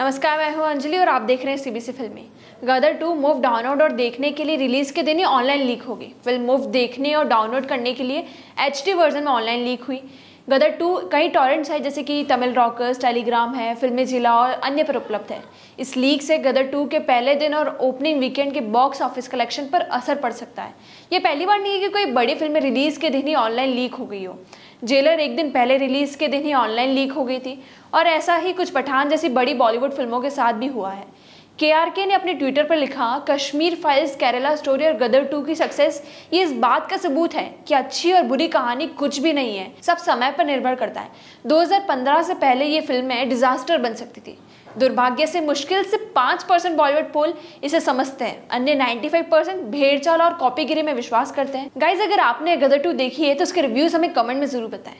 नमस्कार मैं हूं अंजलि और आप देख रहे हैं सीबीसी फिल्में गदर टू मूव डाउनलोड और देखने के लिए रिलीज के दिन ही ऑनलाइन लीक हो गई फिल्म मूव देखने और डाउनलोड करने के लिए एच वर्जन में ऑनलाइन लीक हुई गदर टू कई टॉरेंट्स हैं जैसे कि तमिल रॉकर्स टेलीग्राम है फिल्में जिला और अन्य पर उपलब्ध है इस लीक से गदर टू के पहले दिन और ओपनिंग वीकेंड के बॉक्स ऑफिस कलेक्शन पर असर पड़ सकता है ये पहली बार नहीं है कि कोई बड़ी फिल्म रिलीज के दिन ही ऑनलाइन लीक हो गई हो जेलर एक दिन पहले रिलीज के दिन ही ऑनलाइन लीक हो गई थी और ऐसा ही कुछ पठान जैसी बड़ी बॉलीवुड फिल्मों के साथ भी हुआ है केआरके ने अपने ट्विटर पर लिखा कश्मीर फाइल्स केरला स्टोरी और गदर टू की सक्सेस ये इस बात का सबूत है कि अच्छी और बुरी कहानी कुछ भी नहीं है सब समय पर निर्भर करता है 2015 से पहले ये फिल्में डिजास्टर बन सकती थी दुर्भाग्य से मुश्किल से पाँच परसेंट बॉलीवुड पोल इसे समझते हैं अन्य 95 परसेंट भेड़चाल और कॉपीगिरी में विश्वास करते हैं गाइज अगर आपने गदर टू देखी है तो उसके रिव्यूज हमें कमेंट में जरूर बताएं